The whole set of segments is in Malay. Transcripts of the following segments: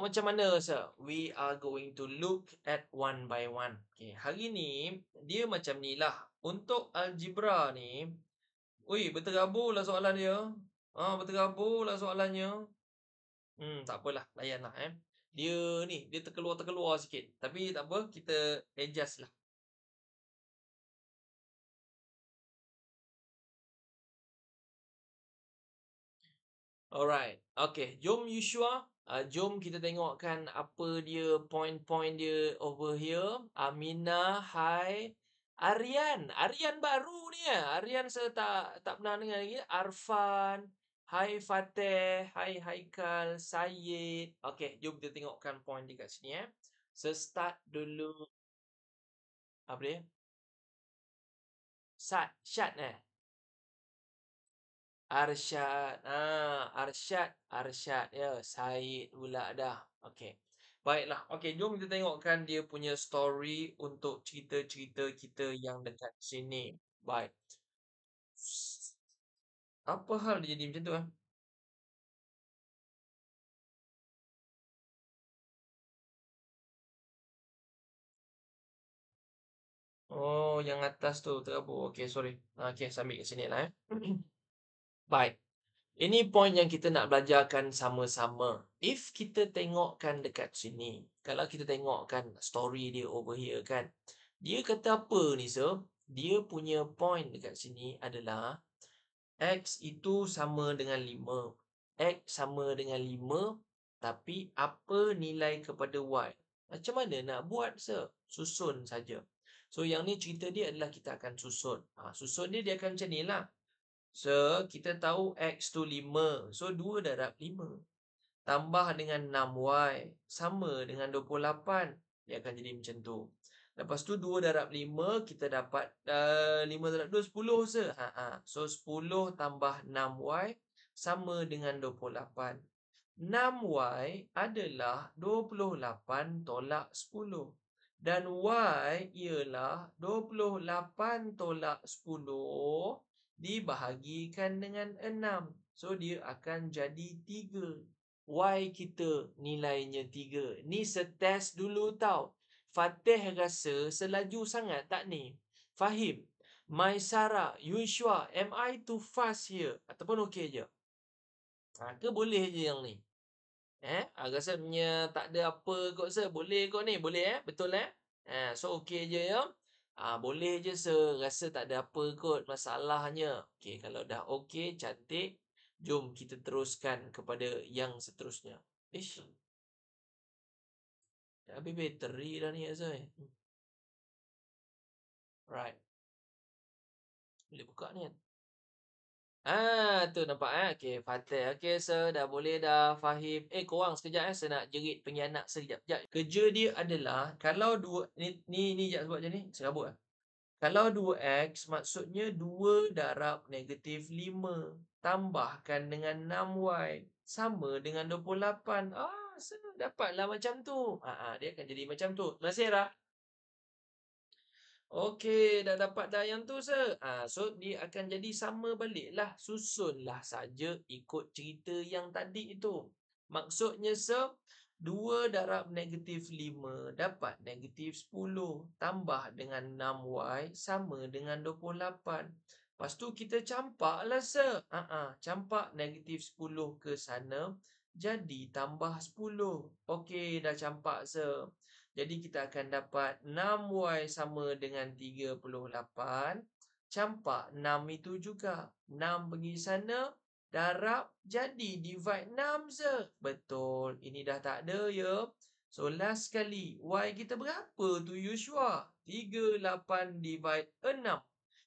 macam mana sir? We are going to look at one by one. Okay, hari ni dia macam ni lah. Untuk algebra ni, ui bertergabur lah soalan dia. Ah ha, bertergabur lah soalannya. Hmm, tak apalah, layan lah eh. Dia ni, dia terkeluar-terkeluar sikit. Tapi tak apa, kita adjust lah. Alright. Okay, jom Yushua. Uh, jom kita tengokkan apa dia, point-point dia over here. Amina, hi. Aryan, Aryan baru ni ya. Eh. Aryan saya tak, tak pernah dengar lagi. Arfan, hi Fateh, hi Haikal, Syed. Okay, jom kita tengokkan point dia kat sini eh. ya. So, start dulu. Apa dia? Sat, Syat eh. Arsyad. Ah, Arsyad. Arsyad. Ya, Syed pula dah. Okay. Baiklah. okey, jom kita tengokkan dia punya story untuk cerita-cerita kita yang dekat sini. Baik. Apa hal dia jadi macam tu kan? Oh, yang atas tu terabur. okey sorry. Ah, okay, sambil ke sini lah eh. Baik. Ini point yang kita nak belajarkan sama-sama. If kita tengokkan dekat sini, kalau kita tengokkan story dia over here kan, dia kata apa ni, so, Dia punya point dekat sini adalah X itu sama dengan 5. X sama dengan 5, tapi apa nilai kepada Y? Macam mana nak buat, so Susun saja. So, yang ni cerita dia adalah kita akan susun. Ha, susun dia, dia akan macam ni lah. So, kita tahu X tu 5. So, 2 darab 5. Tambah dengan 6Y. Sama dengan 28. Dia akan jadi macam tu. Lepas tu 2 darab 5, kita dapat uh, 5 darab 2, 10 se. Ha -ha. So, 10 tambah 6Y sama dengan 28. 6Y adalah 28 tolak 10. Dan Y ialah 28 tolak 10 tolak 10 dibahagikan dengan 6. So, dia akan jadi 3. Why kita nilainya 3? Ni setest dulu tau. Fatih rasa selaju sangat tak ni? Fahim, Maisara, Yushua, am I too fast here? Ataupun okey je? Ha, ke boleh je yang ni? Eh, rasa punya tak ada apa kot saya. Boleh kot ni, boleh eh? Betul eh? eh so, okey je ya. Ah ha, boleh je sir, rasa tak ada apa kot masalahnya. Okey, kalau dah okey, cantik, jom kita teruskan kepada yang seterusnya. Ish. Dah habis bateri dah ni, Azoy. Hmm. Right. Boleh buka ni kan? Ah tu nampak eh. Okey, Fatih. Okey, sir. Dah boleh dah. Fahim. Eh, korang sekejap eh. Saya nak jerit pengkhianat sekejap-kejap. Kerja dia adalah, kalau dua... Ni, ni, ni, sekejap buat macam ni. Serabut eh. Kalau 2x, maksudnya 2 darab negatif 5. Tambahkan dengan 6y. Sama dengan 28. Ah, sir. Dapatlah macam tu. Ah, ah, dia akan jadi macam tu. Terima Rah. Okey, dah dapat dah yang tu, sir. Ha, so, dia akan jadi sama baliklah. Susunlah saja ikut cerita yang tadi itu. Maksudnya, sir, 2 darab negatif 5 dapat negatif 10. Tambah dengan 6y sama dengan 28. Lepas tu, kita campaklah, sir. Ha -ha, campak negatif 10 ke sana. Jadi, tambah 10. Okey, dah campak, sir. Jadi kita akan dapat 6y sama dengan 38. Campak 6 itu juga. 6 pergi sana, darab, jadi divide 6 je. Betul, ini dah tak ada ya. So last kali, y kita berapa tu Yushua? 38 divide 6.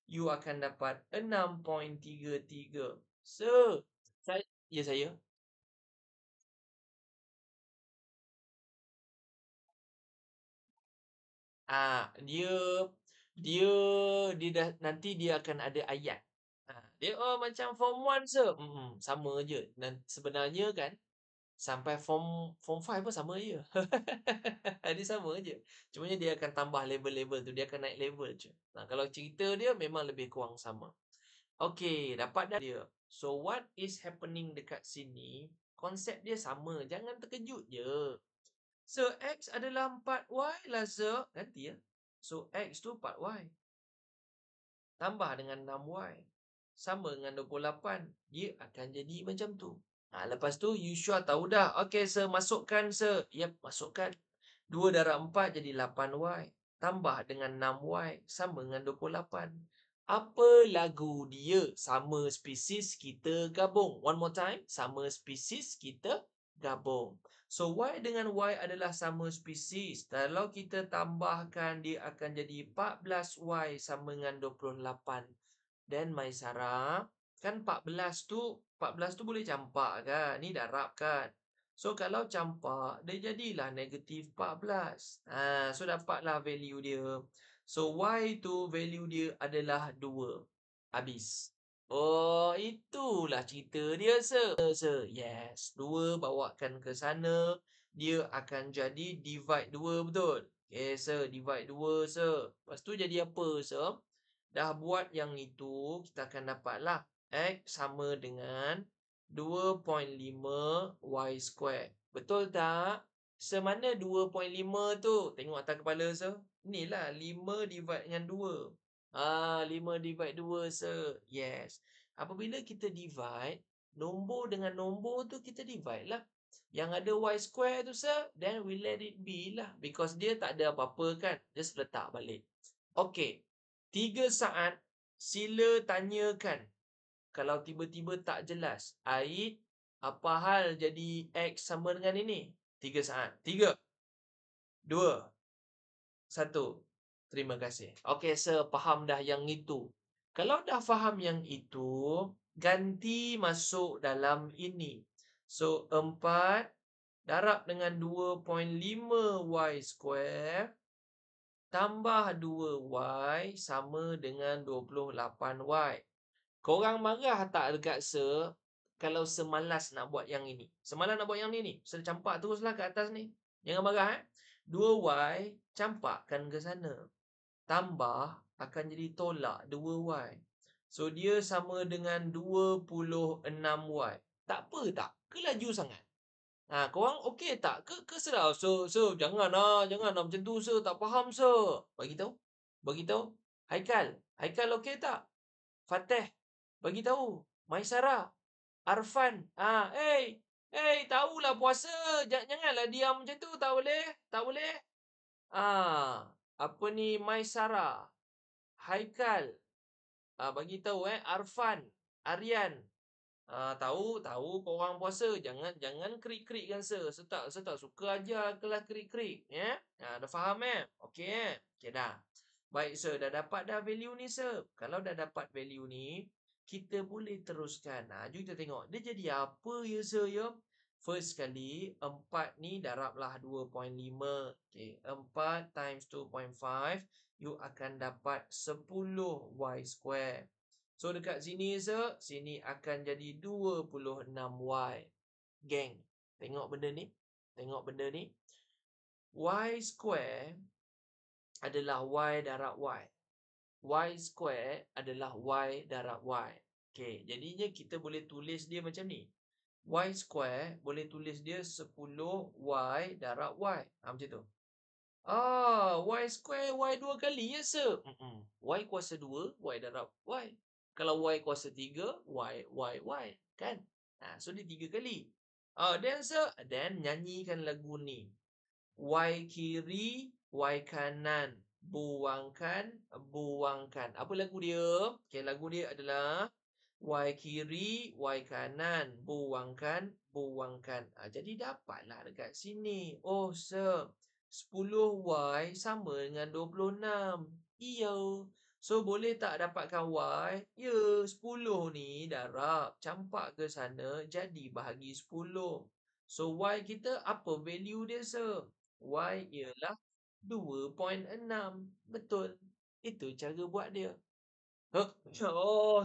You akan dapat 6.33. So, saya, ya saya. Ah, dia dia dia dah nanti dia akan ada ayat. Ah, dia oh macam form 1 je. Hmm, sama je. Dan sebenarnya kan sampai form form 5 pun sama je. Jadi sama je. Cuma dia akan tambah level-level tu, dia akan naik level je. Nah, kalau cerita dia memang lebih kurang sama. Okay, dapat dah dia. So, what is happening dekat sini? Konsep dia sama. Jangan terkejut je. So, X adalah 4Y lah Z. Ganti ya. So, X tu 4Y. Tambah dengan 6Y. Sama dengan 28. Dia akan jadi macam tu. Ha, lepas tu, you sure tahu dah. Okay, sir. Masukkan, sir. Yep, masukkan. 2 darab 4 jadi 8Y. Tambah dengan 6Y. Sama dengan 28. Apa lagu dia? Sama spesies kita gabung. One more time. Sama spesies kita gabung. So, Y dengan Y adalah sama spesies. Kalau kita tambahkan, dia akan jadi 14Y sama dengan 28. Dan Maisara, kan 14 tu 14 tu boleh campak kan? Ni darab kan? So, kalau campak, dia jadilah negatif 14. Ha, so, dapatlah value dia. So, Y tu value dia adalah 2. Habis. Oh, itulah cerita dia, sir. sir. Yes, dua bawakan ke sana. Dia akan jadi divide dua, betul? Okay, sir. Divide dua, sir. Lepas tu jadi apa, sir? Dah buat yang itu, kita akan dapatlah X sama dengan 2.5 Y square. Betul tak? Semana 2.5 tu? Tengok atas kepala, sir. Inilah 5 divide dengan 2. Ah, 5 divide 2, sir. Yes. Apabila kita divide, nombor dengan nombor tu kita divide lah. Yang ada y square tu, sir, then we let it be lah. Because dia tak ada apa-apa kan. Just letak balik. Okay. tiga saat, sila tanyakan. Kalau tiba-tiba tak jelas, Aid, apa hal jadi x sama dengan ini? tiga saat. tiga dua satu Terima kasih. Okey, sir, faham dah yang itu. Kalau dah faham yang itu, ganti masuk dalam ini. So, 4 darab dengan 2.5y square tambah 2y sama dengan 28y. Korang marah tak dekat sir kalau semalas nak buat yang ini? Semalas nak buat yang ini ni? Sir campak teruslah ke atas ni. Jangan marah eh. 2y campakkan ke sana tambah akan jadi tolak 2y. So dia sama dengan 26y. Tak apa tak? Ke laju sangat? Ha, korang okey tak? Ke, ke serah? So, so janganlah, janganlah macam tu sir. Tak faham sir. Bagi tahu. Bagi tahu. Haikal. Haikal okey tak? Fatih. Bagi tahu. Maisara. Arfan. Ah, ha, hey. Hey, tahulah puasa. J- janganlah diam macam tu. Tak boleh. Tak boleh. Ah apa ni Maisara, Haikal, uh, bagi tahu eh Arfan, Aryan. Uh, tahu tahu kau orang puasa jangan jangan krik-krik kan sir. Saya tak saya tak suka aja, kelas krik-krik, ya. Yeah? Ha uh, dah faham eh? Okey eh. Okey dah. Baik sir, dah dapat dah value ni sir. Kalau dah dapat value ni, kita boleh teruskan. Ha, jom kita tengok. Dia jadi apa ya sir ya? First kali 4 ni daraplah 2.5. Okay. 4 times 2.5, you akan dapat 10y square. So, dekat sini se, sini akan jadi 26y. Gang, tengok benda ni. Tengok benda ni. Y square adalah y darab y. Y square adalah y darab y. Okay, jadinya kita boleh tulis dia macam ni y square boleh tulis dia 10y darab y. Ha, macam tu. Ah, y square y dua kali, ya sir? Mm-mm. Y kuasa dua y darab y. Kalau y kuasa tiga y, y, y. Kan? Ha, so, dia tiga kali. Ah, uh, then, sir, then nyanyikan lagu ni. Y kiri, y kanan. Buangkan, buangkan. Apa lagu dia? Okay, lagu dia adalah... Y kiri, Y kanan. Buangkan, buangkan. Ha, jadi dapatlah dekat sini. Oh, sir. 10Y sama dengan 26. Iya. So, boleh tak dapatkan Y? Ya, 10 ni darab. Campak ke sana, jadi bahagi 10. So, Y kita apa value dia, sir? Y ialah 2.6. Betul. Itu cara buat dia. Oh, Oh,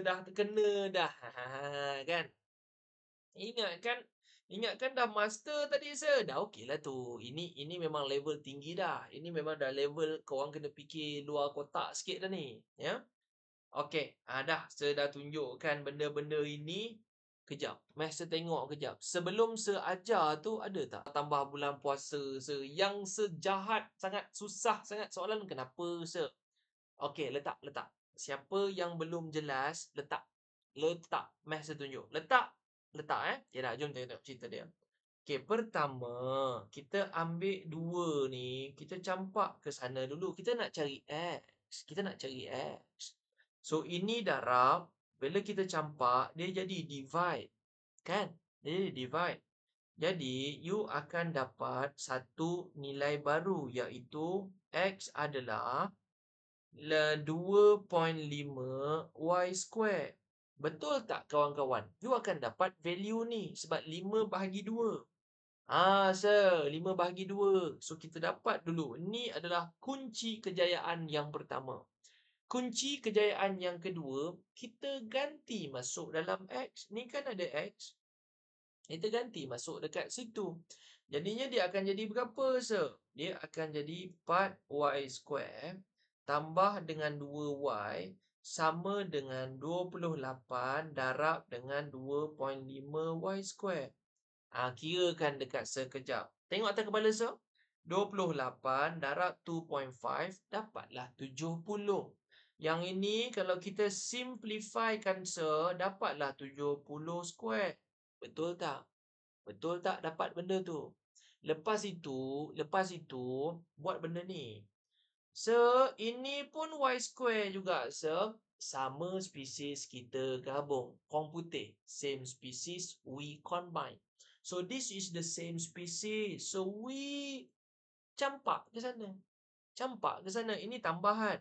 dah terkena dah. Ha, ha, ha, kan? Ingat kan? Ingat kan dah master tadi, se Dah okey lah tu. Ini ini memang level tinggi dah. Ini memang dah level korang kena fikir luar kotak sikit dah ni. Ya? Yeah? Okey. Ah, dah, sir dah tunjukkan benda-benda ini. Kejap. Master tengok kejap. Sebelum se ajar tu, ada tak tambah bulan puasa, se Yang sejahat sangat susah sangat soalan kenapa, se? Okey, letak, letak siapa yang belum jelas letak letak meh saya tunjuk letak letak eh ya dah jom tengok cerita dia Okay, pertama, kita ambil dua ni, kita campak ke sana dulu. Kita nak cari X. Kita nak cari X. So, ini darab, bila kita campak, dia jadi divide. Kan? Dia jadi divide. Jadi, you akan dapat satu nilai baru, iaitu X adalah 2.5y square. Betul tak kawan-kawan? You akan dapat value ni sebab 5 bahagi 2. Ah, ha, sir, 5 bahagi 2. So kita dapat dulu. Ni adalah kunci kejayaan yang pertama. Kunci kejayaan yang kedua, kita ganti masuk dalam x. Ni kan ada x. Kita ganti masuk dekat situ. Jadinya dia akan jadi berapa, sir? Dia akan jadi 4y square tambah dengan 2y sama dengan 28 darab dengan 2.5y square. Ha, kira dekat sekejap. Tengok atas kepala so. 28 darab 2.5 dapatlah 70. Yang ini kalau kita simplifikan se, dapatlah 70 square. Betul tak? Betul tak dapat benda tu? Lepas itu, lepas itu buat benda ni. So, ini pun Y square juga. So, sama spesies kita gabung. Korang putih. Same spesies we combine. So, this is the same species. So, we campak ke sana. Campak ke sana. Ini tambahan.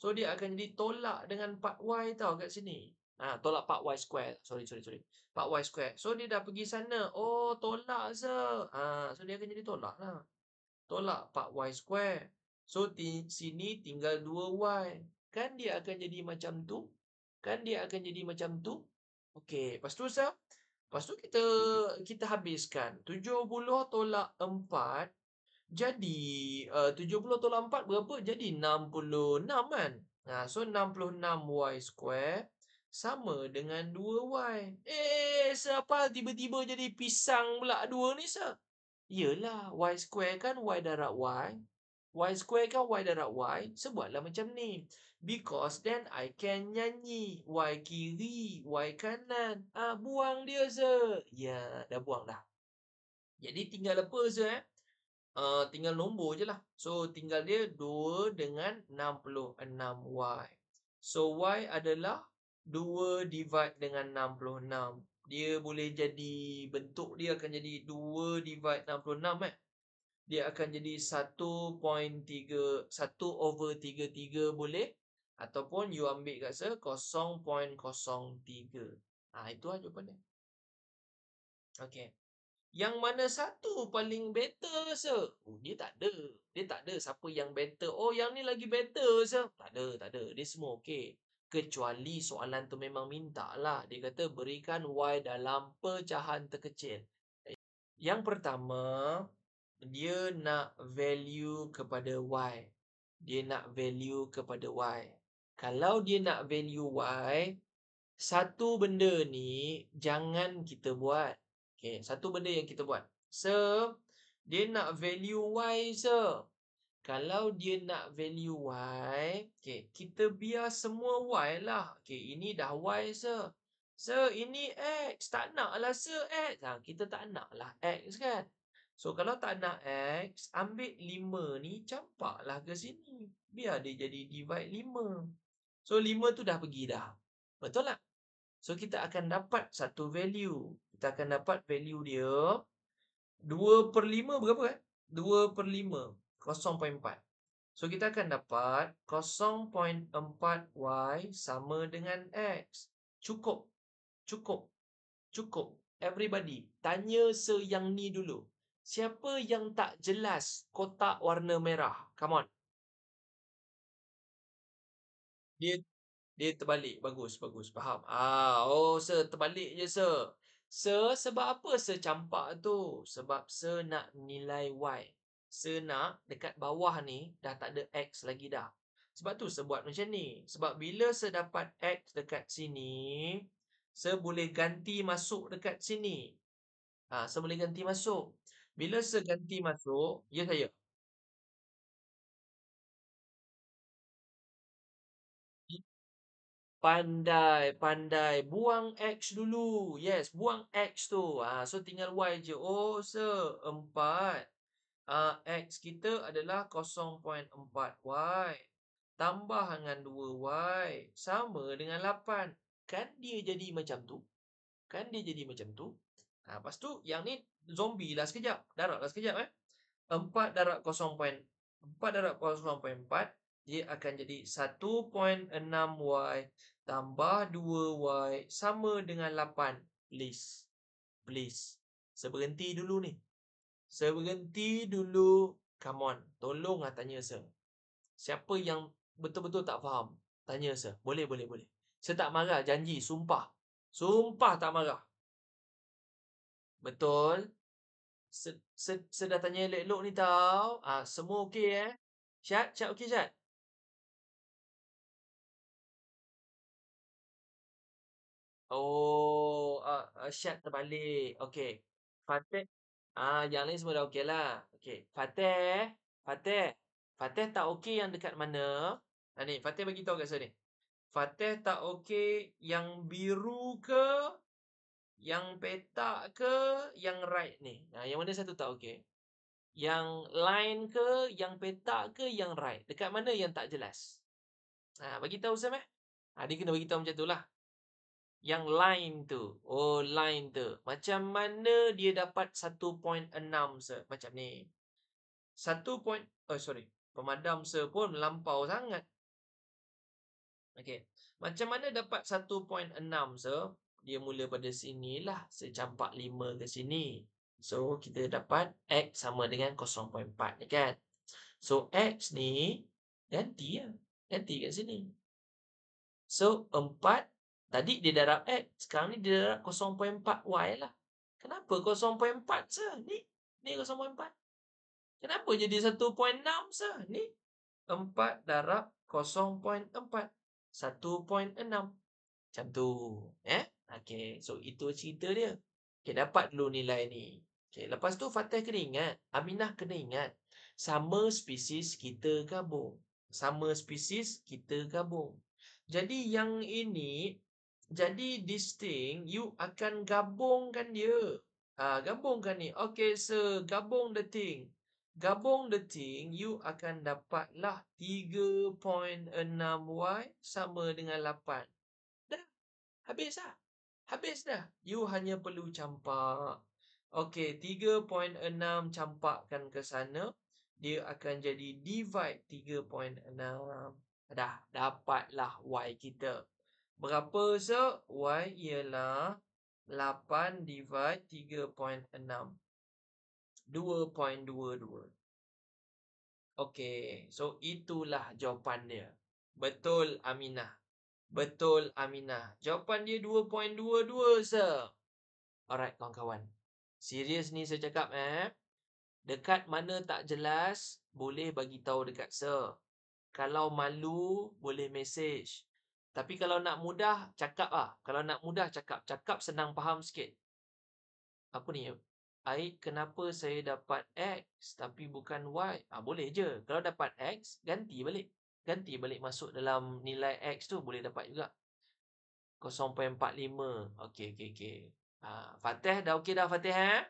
So, dia akan jadi tolak dengan part Y tau kat sini. Ha, tolak part Y square. Sorry, sorry, sorry. Part Y square. So, dia dah pergi sana. Oh, tolak se. Ha, so, dia akan jadi tolak lah. Tolak part Y square. So di sini tinggal 2y. Kan dia akan jadi macam tu? Kan dia akan jadi macam tu? Okey, lepas tu sah. Lepas tu kita kita habiskan. 70 tolak 4 jadi eh, uh, 70 tolak 4 berapa? Jadi 66 kan. Nah, so 66y square sama dengan 2y. Eh, siapa tiba-tiba jadi pisang pula dua ni sah? Yelah, y square kan y darab y. Y square kan Y darat Y. So, buatlah macam ni. Because then I can nyanyi. Y kiri, Y kanan. Ah, buang dia, sir. Ya, yeah, dah buang dah. Jadi, tinggal apa, sir? Eh? Uh, tinggal nombor je lah. So, tinggal dia 2 dengan 66 Y. So, Y adalah 2 divide dengan 66. Dia boleh jadi, bentuk dia akan jadi 2 divide 66, eh dia akan jadi 1.3 1 over 33 boleh ataupun you ambil kat saya 0.03 ha, itu lah jawapannya ok yang mana satu paling better se? Oh, dia tak ada. Dia tak ada siapa yang better. Oh, yang ni lagi better se? Tak ada, tak ada. Dia semua okey. Kecuali soalan tu memang minta lah. Dia kata berikan Y dalam pecahan terkecil. Yang pertama, dia nak value kepada Y. Dia nak value kepada Y. Kalau dia nak value Y, satu benda ni jangan kita buat. Okay, satu benda yang kita buat. So, dia nak value Y, so. Kalau dia nak value Y, okay, kita biar semua Y lah. Okay, ini dah Y, so. So, ini X. Tak nak lah, so X. Ha, kita tak nak lah X, kan? So kalau tak nak X, ambil 5 ni campaklah ke sini. Biar dia jadi divide 5. So 5 tu dah pergi dah. Betul tak? So kita akan dapat satu value. Kita akan dapat value dia 2 per 5 berapa kan? Eh? 2 per 5, 0.4. So kita akan dapat 0.4Y sama dengan X. Cukup. Cukup. Cukup. Everybody, tanya se yang ni dulu. Siapa yang tak jelas kotak warna merah? Come on. Dia dia terbalik. Bagus, bagus. Faham. Ah, oh, sir. Terbalik je, sir. Sir, sebab apa sir campak tu? Sebab sir nak nilai Y. Sir nak dekat bawah ni dah tak ada X lagi dah. Sebab tu sir buat macam ni. Sebab bila sir dapat X dekat sini, sir boleh ganti masuk dekat sini. Ah, ha, sir boleh ganti masuk. Bila seganti masuk, ya saya. Pandai, pandai. Buang X dulu. Yes, buang X tu. Ah, so, tinggal Y je. Oh, se, 4. Ah, X kita adalah 0.4Y. Tambah dengan 2Y. Sama dengan 8. Kan dia jadi macam tu? Kan dia jadi macam tu? Ah, lepas tu, yang ni zombie lah sekejap. Darat lah sekejap eh. 4 darat 0.4 point 0.4 dia akan jadi point 1.6y tambah 2y sama dengan 8. Please. Please. Seberhenti dulu ni. Seberhenti dulu. Come on. Tolonglah tanya saya Siapa yang betul-betul tak faham? Tanya saya Boleh, boleh, boleh. Saya tak marah. Janji. Sumpah. Sumpah tak marah. Betul. Sudah tanya elok-elok ni tau. Ah, semua okey eh. chat chat okey chat Oh, ah, uh, syat terbalik. Okey. Fatih. Ah, yang lain semua dah okey lah. Okey. Fatih. Eh? Fatih. Fatih tak okey yang dekat mana. Ah, ni, Fatih bagi tahu kat sini. Fatih tak okey yang biru ke yang petak ke yang right ni? Nah, yang mana satu tak okey? Yang line ke yang petak ke yang right? Dekat mana yang tak jelas? Nah, ha, bagi tahu Sam eh. Ah, dia kena bagi tahu macam itulah. Yang line tu. Oh, line tu. Macam mana dia dapat 1.6 sir? Macam ni. 1. Point, oh, sorry. Pemadam sir pun melampau sangat. Okay. Macam mana dapat 1.6 sir? dia mula pada sini lah secampak 5 ke sini so kita dapat x sama dengan 0.4 ni kan so x ni ganti ya lah. ganti kat sini so 4 tadi dia darab x sekarang ni dia darab 0.4 y lah kenapa 0.4 se ni ni 0.4 kenapa jadi 1.6 se ni 4 darab 0.4 1.6 macam tu eh Okay, so itu cerita dia. Okay, dapat dulu nilai ni. Okay, lepas tu Fatih kena ingat, Aminah kena ingat, sama spesies kita gabung. Sama spesies kita gabung. Jadi yang ini, jadi distinct, you akan gabungkan dia. Ah, ha, gabungkan ni. Okay, so gabung the thing. Gabung the thing, you akan dapatlah 3.6y sama dengan 8. Dah, habis lah. Habis dah. You hanya perlu campak. Okay, 3.6 campakkan ke sana. Dia akan jadi divide 3.6. Dah, dapatlah Y kita. Berapa se? Y ialah 8 divide 3.6. 2.22. Okey, so itulah jawapan dia. Betul Aminah. Betul Aminah. Jawapan dia 2.22 sir. Alright kawan-kawan. Serius ni saya cakap eh. Dekat mana tak jelas, boleh bagi tahu dekat sir. Kalau malu, boleh message. Tapi kalau nak mudah, cakap lah. Kalau nak mudah, cakap. Cakap senang faham sikit. Apa ni? Aik, kenapa saya dapat X tapi bukan Y? Ah, boleh je. Kalau dapat X, ganti balik ganti balik masuk dalam nilai X tu boleh dapat juga 0.45 okey okey okey ah Fatih dah okey dah Fatih eh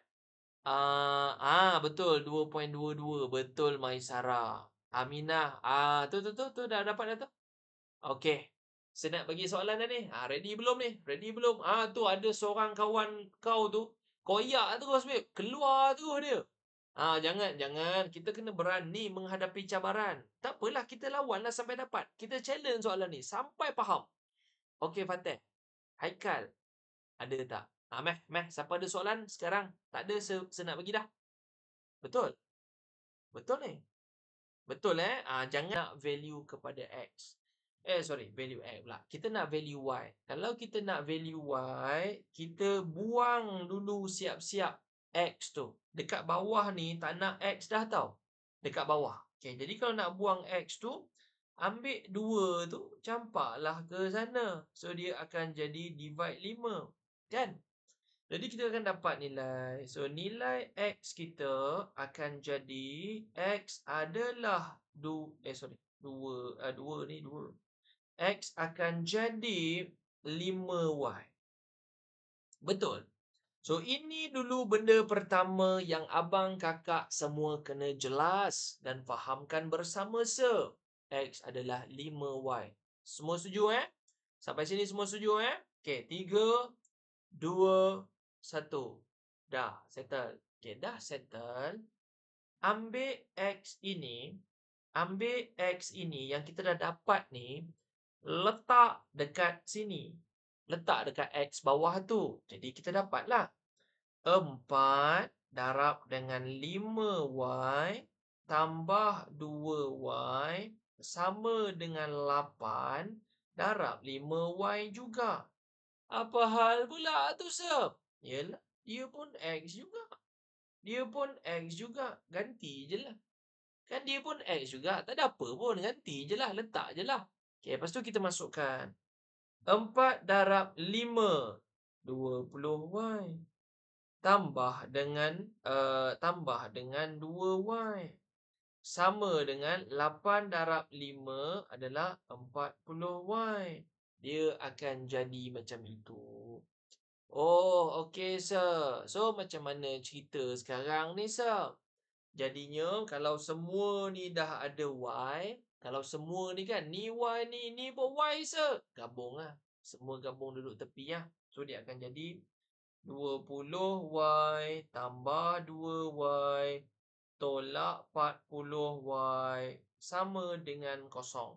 ah ah betul 2.22 betul Maisara Aminah ah tu tu tu, tu dah dapat dah tu okey saya nak bagi soalan dah ni ah ready belum ni ready belum ah tu ada seorang kawan kau tu koyak terus babe keluar terus dia Ha, jangan, jangan. Kita kena berani menghadapi cabaran. Tak apalah, kita lawanlah sampai dapat. Kita challenge soalan ni. Sampai faham. Okey, Fatih. Haikal. Ada tak? Ha, meh, meh. Siapa ada soalan sekarang? Tak ada, saya, saya nak bagi dah. Betul? Betul ni? Eh? Betul eh? Ha, jangan nak value kepada X. Eh, sorry. Value X pula. Kita nak value Y. Kalau kita nak value Y, kita buang dulu siap-siap X tu. Dekat bawah ni tak nak X dah tau. Dekat bawah. Okay, jadi kalau nak buang X tu, ambil 2 tu, campaklah ke sana. So, dia akan jadi divide 5. Kan? Jadi, kita akan dapat nilai. So, nilai X kita akan jadi X adalah 2. Eh, sorry. 2. Uh, 2 ni 2. X akan jadi 5Y. Betul. So ini dulu benda pertama yang abang kakak semua kena jelas dan fahamkan bersama se. X adalah 5Y. Semua setuju eh? Sampai sini semua setuju eh? Okay, 3, 2, 1. Dah, settle. Okay, dah settle. Ambil X ini. Ambil X ini yang kita dah dapat ni. Letak dekat sini letak dekat X bawah tu. Jadi kita dapatlah 4 darab dengan 5Y tambah 2Y sama dengan 8 darab 5Y juga. Apa hal pula tu, Sir? Yelah, dia pun X juga. Dia pun X juga. Ganti je lah. Kan dia pun X juga. Tak ada apa pun. Ganti je lah. Letak je lah. Okay, lepas tu kita masukkan 4 darab 5 20y tambah dengan uh, tambah dengan 2y sama dengan 8 darab 5 adalah 40y dia akan jadi macam itu oh okey sir so macam mana cerita sekarang ni sir jadinya kalau semua ni dah ada y kalau semua ni kan, ni Y ni, ni pun Y se. Gabung lah. Semua gabung duduk tepi lah. So dia akan jadi 20Y tambah 2Y tolak 40Y sama dengan kosong.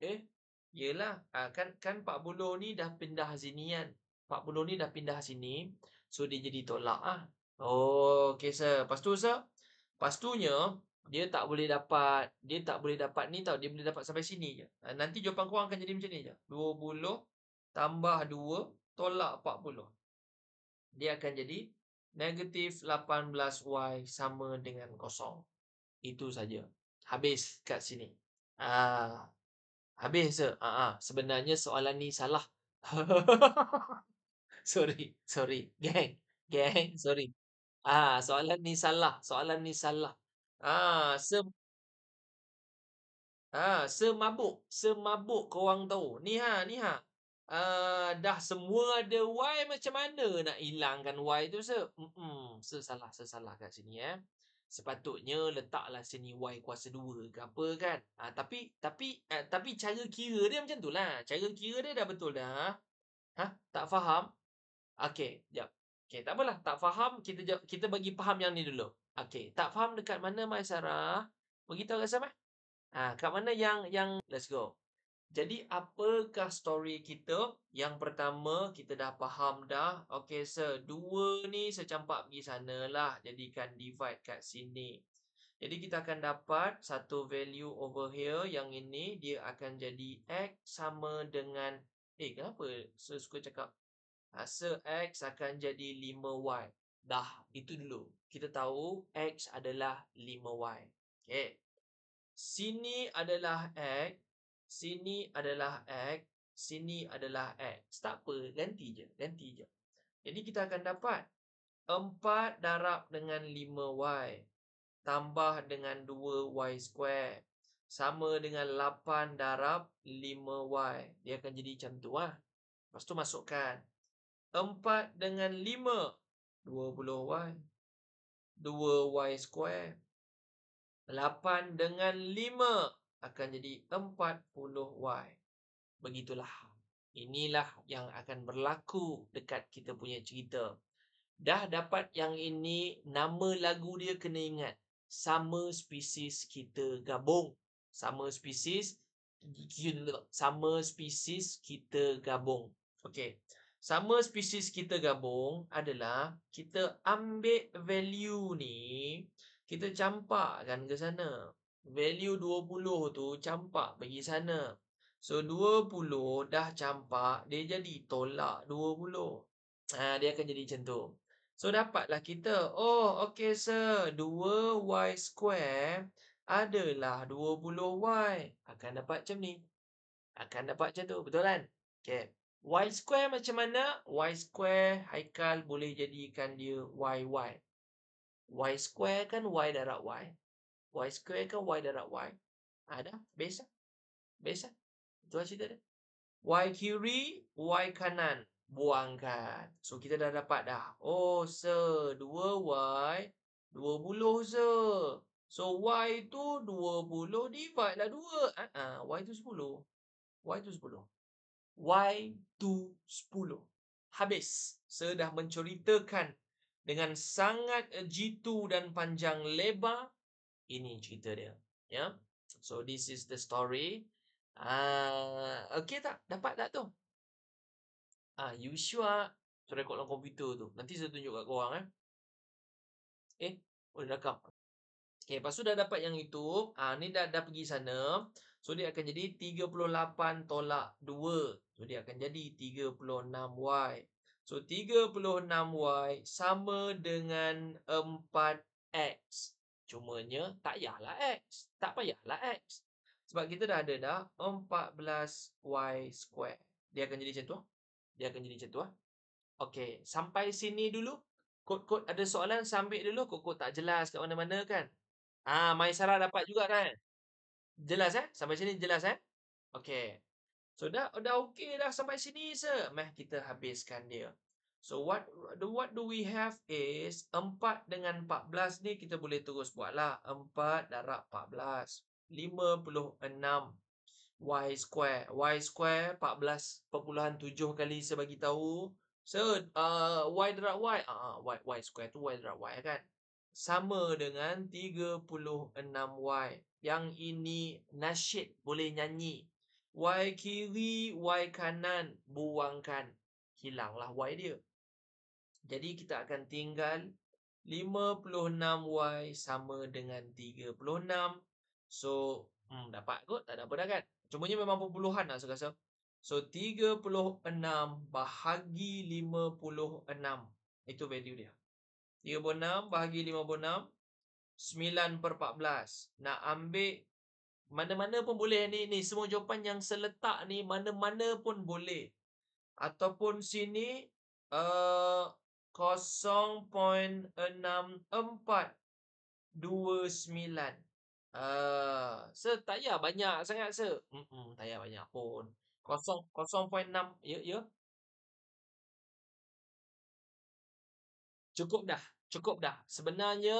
Eh, yelah. Ah, kan, kan 40 ni dah pindah sini kan. 40 ni dah pindah sini. So dia jadi tolak ah. Oh, okay sir. Lepas tu sir. Pastunya, dia tak boleh dapat dia tak boleh dapat ni tau dia boleh dapat sampai sini je uh, nanti jawapan kau akan jadi macam ni je 20 tambah 2 tolak 40 dia akan jadi negatif 18y sama dengan kosong itu saja habis kat sini ah habis se ah ha, uh, sebenarnya soalan ni salah sorry sorry gang gang sorry ah uh, soalan ni salah soalan ni salah Ah, se Ah, semabuk, semabuk kau orang tahu. Ni ha, ni ha. Uh, dah semua ada Y macam mana nak hilangkan Y tu se? Hmm, se salah, se salah kat sini eh. Sepatutnya letaklah sini Y kuasa 2 ke apa kan. Ah, tapi tapi eh, tapi cara kira dia macam tu lah. Cara kira dia dah betul dah. Ha? ha? Tak faham? Okey, jap. Okey, tak apalah. Tak faham, kita kita bagi faham yang ni dulu. Okey, tak faham dekat mana Mai Sarah? Beritahu kat Sam eh. Ha, kat mana yang yang let's go. Jadi apakah story kita? Yang pertama kita dah faham dah. Okey, sir, dua ni secampak pergi sanalah. Jadikan divide kat sini. Jadi kita akan dapat satu value over here yang ini dia akan jadi x sama dengan eh kenapa saya suka cakap ha, sir x akan jadi 5y. Dah, itu dulu kita tahu X adalah 5Y. Okay. Sini adalah X. Sini adalah X. Sini adalah X. Tak apa. Ganti je. Ganti je. Jadi kita akan dapat 4 darab dengan 5Y tambah dengan 2Y square sama dengan 8 darab 5Y. Dia akan jadi macam tu lah. Lepas tu masukkan 4 dengan 5, 20Y. 2y square. 8 dengan 5 akan jadi 40y. Begitulah. Inilah yang akan berlaku dekat kita punya cerita. Dah dapat yang ini, nama lagu dia kena ingat. Sama species kita gabung. Sama species, sama species kita gabung. Okay sama spesies kita gabung adalah kita ambil value ni kita campakkan ke sana value 20 tu campak bagi sana so 20 dah campak dia jadi tolak 20 ha, dia akan jadi macam tu so dapatlah kita oh ok sir 2y square adalah 20y akan dapat macam ni akan dapat macam tu betul kan okay. Y square macam mana? Y square Haikal boleh jadikan dia y Y Y square kan Y darat Y. Y square kan Y darat Y. Ada? Ha, Biasa? Biasa? Itu lah cerita dia. Y kiri, Y kanan. Buangkan. So, kita dah dapat dah. Oh, se. dua y dua 20 se. So, Y tu 20 divide lah dua. Ah ah, y tu sepuluh. Y tu sepuluh. Y tu sepuluh. Habis. Saya dah menceritakan dengan sangat jitu dan panjang lebar. Ini cerita dia. Ya. So, this is the story. Ah, uh, Okay tak? Dapat tak tu? Ah, you sure? So, rekod dalam komputer tu. Nanti saya tunjuk kat korang eh. Eh, boleh rakam. Okay, lepas tu dah dapat yang itu. Ah, ni dah, dah pergi sana. So dia akan jadi 38 tolak 2. So dia akan jadi 36y. So 36y sama dengan 4x. Cumanya tak payahlah x. Tak payahlah x. Sebab kita dah ada dah 14y square. Dia akan jadi macam tu. Ah. Dia akan jadi macam tu. Ah. Okey, sampai sini dulu. Kod-kod ada soalan sambil dulu. Kod-kod tak jelas kat mana-mana kan. Ah, Maisara dapat juga kan. Jelas eh? Sampai sini jelas eh? Okay. So dah dah okey dah sampai sini se. Meh kita habiskan dia. So what do what do we have is 4 dengan 14 ni kita boleh terus buat lah 4 darab 14. 56 y square. Y square 14.7 kali saya bagi tahu. So uh, y darab y. Ah uh, y, y square tu y darab y kan sama dengan 36 Y. Yang ini nasyid boleh nyanyi. Y kiri, Y kanan, buangkan. Hilanglah Y dia. Jadi kita akan tinggal 56Y sama dengan 36. So, hmm, dapat kot. Tak ada apa dah kan. Cumanya memang perpuluhan lah saya rasa. So, 36 bahagi 56. Itu value dia. 36 bahagi 56 9 per 14 Nak ambil Mana-mana pun boleh ni, ni Semua jawapan yang seletak ni Mana-mana pun boleh Ataupun sini uh, 0.6429 uh, Se, tak payah banyak sangat se mm -mm, Tak payah banyak pun 0.6 Ya, ya cukup dah cukup dah sebenarnya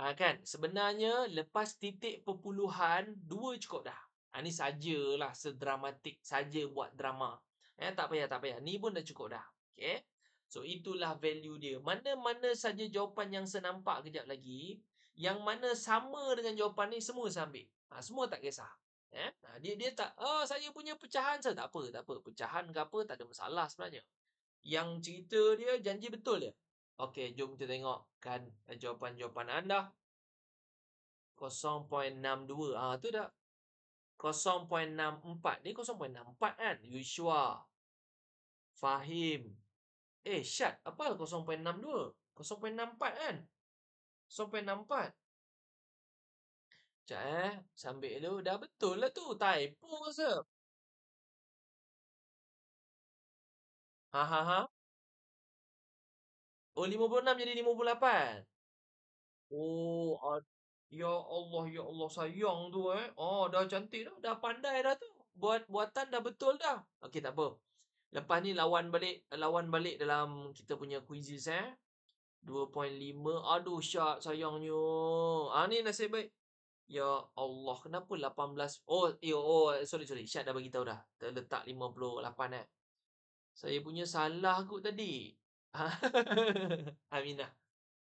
aa, ha, kan sebenarnya lepas titik perpuluhan dua cukup dah ani ha, sajalah sedramatik saja buat drama eh tak payah tak payah ni pun dah cukup dah okay? so itulah value dia mana-mana saja jawapan yang senampak kejap lagi yang mana sama dengan jawapan ni semua saya ambil ha, semua tak kisah eh ha, dia dia tak oh saya punya pecahan saya tak apa tak apa pecahan ke apa tak ada masalah sebenarnya yang cerita dia janji betul dia Okey, jom kita tengokkan eh, jawapan-jawapan anda. 0.62. Ah, ha, tu dah. 0.64. Ni 0.64 kan? Yushua. Fahim. Eh, Syat. Apa 0.62? 0.64 kan? 0.64. Sekejap eh. Sambil dulu. Dah betul lah tu. Typo rasa. Ha ha ha. Oh, 56 jadi 58. Oh, ya Allah, ya Allah, sayang tu eh. Oh, dah cantik dah. Dah pandai dah tu. Buat buatan dah betul dah. Okey, tak apa. Lepas ni lawan balik, lawan balik dalam kita punya quizzes eh. 2.5. Aduh, syak sayangnya. Ah ni nasib baik. Ya Allah, kenapa 18? Oh, yo, ya, oh, sorry, sorry. Syak dah bagi tahu dah. Terletak 58 eh. Saya punya salah kot tadi. Aminah.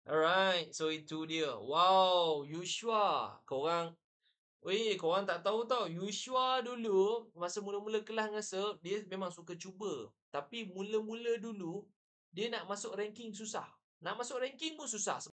Alright, so itu dia. Wow, Yushua. Korang, weh, korang tak tahu tau. Yushua dulu, masa mula-mula kelas dengan dia memang suka cuba. Tapi mula-mula dulu, dia nak masuk ranking susah. Nak masuk ranking pun susah.